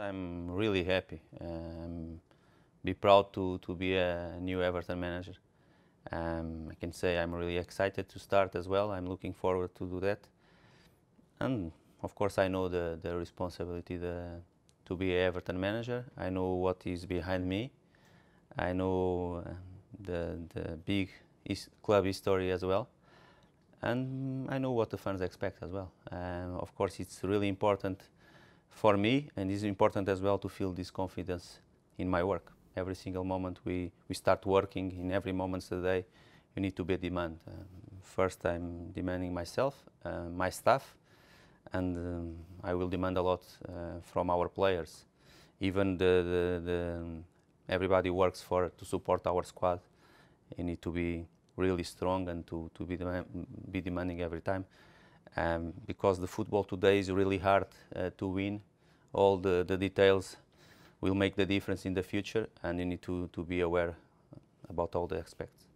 I'm really happy. Um, be proud to, to be a new Everton manager. Um, I can say I'm really excited to start as well. I'm looking forward to do that. And of course, I know the, the responsibility the, to be Everton manager. I know what is behind me. I know uh, the, the big is club history as well. And I know what the fans expect as well. Um, of course, it's really important for me, and it's important as well to feel this confidence in my work. Every single moment we, we start working, in every moment of the day, you need to be a demand. Um, first, I'm demanding myself, uh, my staff, and um, I will demand a lot uh, from our players. Even the, the, the, um, everybody works for to support our squad. You need to be really strong and to, to be, dem be demanding every time um, because the football today is really hard uh, to win. All the, the details will make the difference in the future and you need to, to be aware about all the aspects.